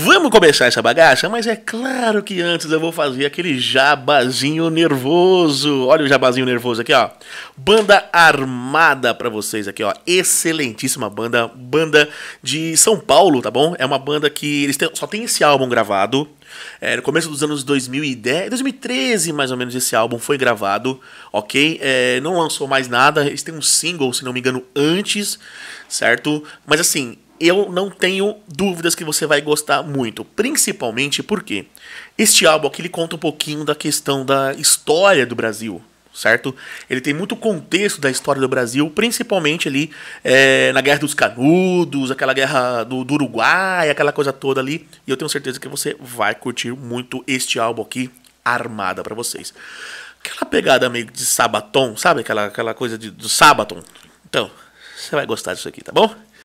Vamos começar essa bagaça, mas é claro que antes eu vou fazer aquele jabazinho nervoso. Olha o jabazinho nervoso aqui, ó. Banda Armada para vocês aqui, ó. Excelentíssima banda, banda de São Paulo, tá bom? É uma banda que eles têm, só tem esse álbum gravado. É, no começo dos anos 2010, 2013 mais ou menos esse álbum foi gravado, ok? É, não lançou mais nada, eles têm um single, se não me engano, antes, certo? Mas assim, eu não tenho dúvidas que você vai gostar muito, principalmente porque este álbum aqui ele conta um pouquinho da questão da história do Brasil, certo? Ele tem muito contexto da história do Brasil, principalmente ali é, na Guerra dos Canudos, aquela guerra do, do, Uruguai, aquela coisa toda ali. E eu tenho certeza que você vai curtir muito este álbum aqui, Armada, para vocês. Aquela pegada meio de Sabaton, sabe? Aquela, aquela coisa de, do Sabaton. Então, você vai gostar disso aqui, tá bom?